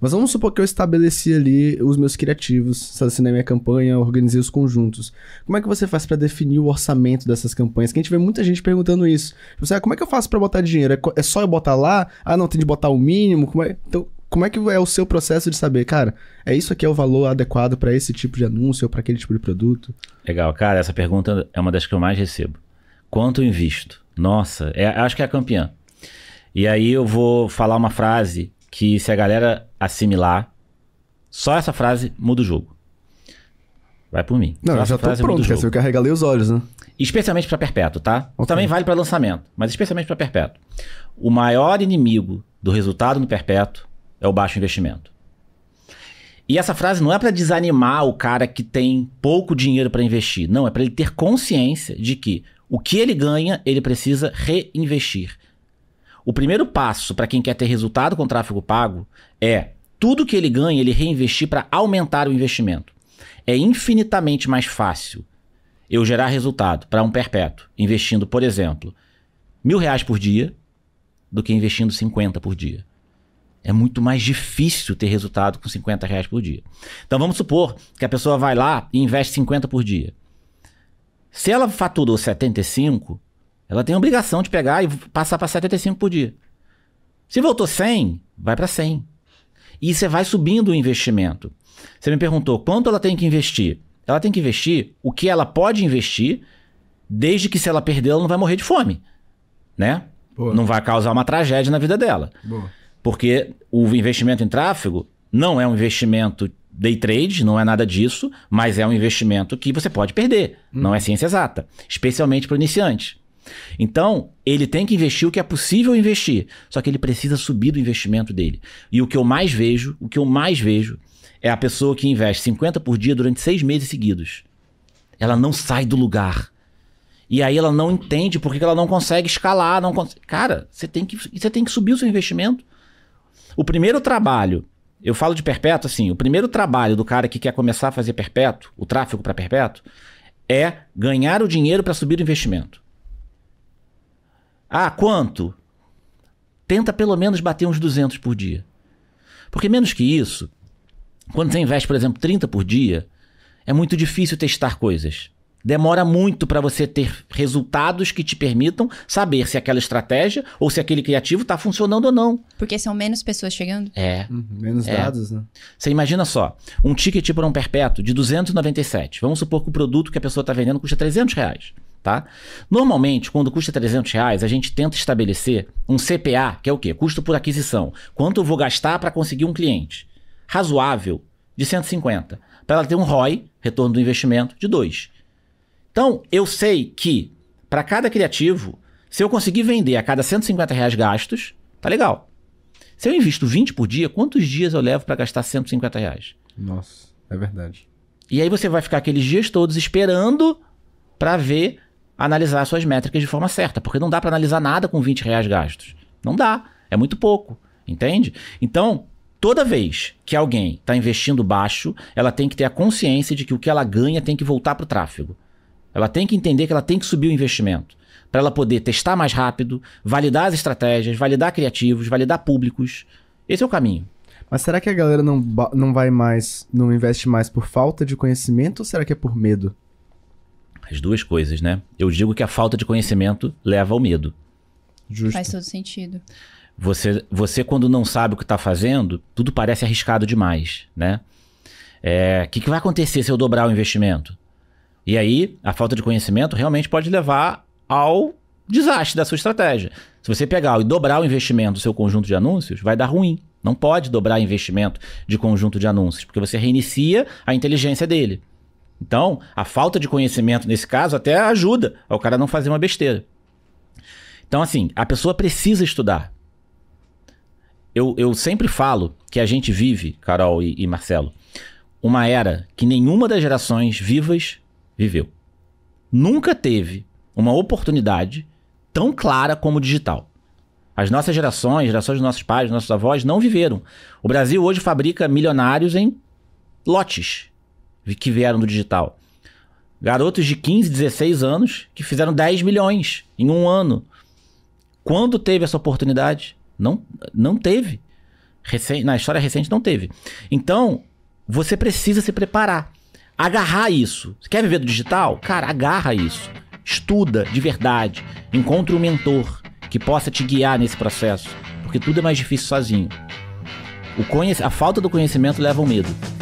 Mas vamos supor que eu estabeleci ali os meus criativos, selecionei minha campanha, organizei os conjuntos. Como é que você faz para definir o orçamento dessas campanhas? Que a gente vê muita gente perguntando isso. Você, tipo assim, ah, como é que eu faço para botar dinheiro? É, é só eu botar lá? Ah, não, tem de botar o mínimo? Como é? Então, como é que é o seu processo de saber, cara, é isso aqui é o valor adequado para esse tipo de anúncio ou para aquele tipo de produto? Legal, cara, essa pergunta é uma das que eu mais recebo. Quanto eu invisto? Nossa, é, acho que é a campeã. E aí eu vou falar uma frase que se a galera assimilar, só essa frase muda o jogo. Vai por mim. Não, só eu já tô pronto, quer eu carregalei os olhos, né? Especialmente para perpétuo, tá? Okay. Também vale para lançamento, mas especialmente para perpétuo. O maior inimigo do resultado no perpétuo é o baixo investimento. E essa frase não é para desanimar o cara que tem pouco dinheiro para investir. Não, é para ele ter consciência de que o que ele ganha, ele precisa reinvestir. O primeiro passo para quem quer ter resultado com tráfego pago é tudo que ele ganha, ele reinvestir para aumentar o investimento. É infinitamente mais fácil eu gerar resultado para um perpétuo, investindo, por exemplo, mil reais por dia, do que investindo 50 por dia. É muito mais difícil ter resultado com 50 reais por dia. Então vamos supor que a pessoa vai lá e investe 50 por dia. Se ela faturou 75, ela tem a obrigação de pegar e passar para 75 por dia. Se voltou 100, vai para 100. E você vai subindo o investimento. Você me perguntou quanto ela tem que investir. Ela tem que investir o que ela pode investir, desde que se ela perder, ela não vai morrer de fome. Né? Boa. Não vai causar uma tragédia na vida dela. Boa. Porque o investimento em tráfego não é um investimento day trade, não é nada disso, mas é um investimento que você pode perder. Hum. Não é ciência exata, especialmente para o iniciante. Então, ele tem que investir o que é possível investir, só que ele precisa subir do investimento dele. E o que eu mais vejo, o que eu mais vejo é a pessoa que investe 50 por dia durante seis meses seguidos. Ela não sai do lugar. E aí ela não entende porque ela não consegue escalar. Não cons... Cara, você tem, que, você tem que subir o seu investimento. O primeiro trabalho, eu falo de perpétuo assim, o primeiro trabalho do cara que quer começar a fazer perpétuo, o tráfego para perpétuo, é ganhar o dinheiro para subir o investimento. Ah, quanto? Tenta pelo menos bater uns 200 por dia. Porque menos que isso, quando você investe, por exemplo, 30 por dia, é muito difícil testar coisas. Demora muito para você ter resultados que te permitam saber se aquela estratégia ou se aquele criativo está funcionando ou não. Porque são menos pessoas chegando? É. Uhum, menos é. dados, né? Você imagina só, um ticket por um perpétuo de 297. Vamos supor que o produto que a pessoa está vendendo custa 300 reais tá? Normalmente, quando custa 300 reais, a gente tenta estabelecer um CPA, que é o quê? Custo por aquisição. Quanto eu vou gastar para conseguir um cliente? Razoável, de 150. Para ela ter um ROI, retorno do investimento, de 2. Então, eu sei que para cada criativo, se eu conseguir vender a cada 150 reais gastos, tá legal. Se eu invisto 20 por dia, quantos dias eu levo para gastar 150 reais? Nossa, é verdade. E aí você vai ficar aqueles dias todos esperando para ver analisar suas métricas de forma certa, porque não dá para analisar nada com 20 reais gastos. Não dá, é muito pouco, entende? Então, toda vez que alguém está investindo baixo, ela tem que ter a consciência de que o que ela ganha tem que voltar para o tráfego. Ela tem que entender que ela tem que subir o investimento para ela poder testar mais rápido, validar as estratégias, validar criativos, validar públicos. Esse é o caminho. Mas será que a galera não, não vai mais, não investe mais por falta de conhecimento ou será que é por medo? As duas coisas, né? Eu digo que a falta de conhecimento leva ao medo. Justo. Faz todo sentido. Você, você quando não sabe o que está fazendo, tudo parece arriscado demais, né? O é, que, que vai acontecer se eu dobrar o investimento? E aí, a falta de conhecimento realmente pode levar ao desastre da sua estratégia. Se você pegar e dobrar o investimento do seu conjunto de anúncios, vai dar ruim. Não pode dobrar investimento de conjunto de anúncios, porque você reinicia a inteligência dele. Então, a falta de conhecimento nesse caso até ajuda ao cara não fazer uma besteira. Então, assim, a pessoa precisa estudar. Eu, eu sempre falo que a gente vive, Carol e, e Marcelo, uma era que nenhuma das gerações vivas viveu. Nunca teve uma oportunidade tão clara como o digital. As nossas gerações, gerações dos nossos pais, dos nossos avós não viveram. O Brasil hoje fabrica milionários em lotes, que vieram do digital. Garotos de 15, 16 anos que fizeram 10 milhões em um ano. Quando teve essa oportunidade? Não, não teve. Recent, na história recente não teve. Então, você precisa se preparar. Agarrar isso. Você quer viver do digital? Cara, agarra isso. Estuda de verdade. Encontre um mentor que possa te guiar nesse processo. Porque tudo é mais difícil sozinho. O A falta do conhecimento leva ao medo.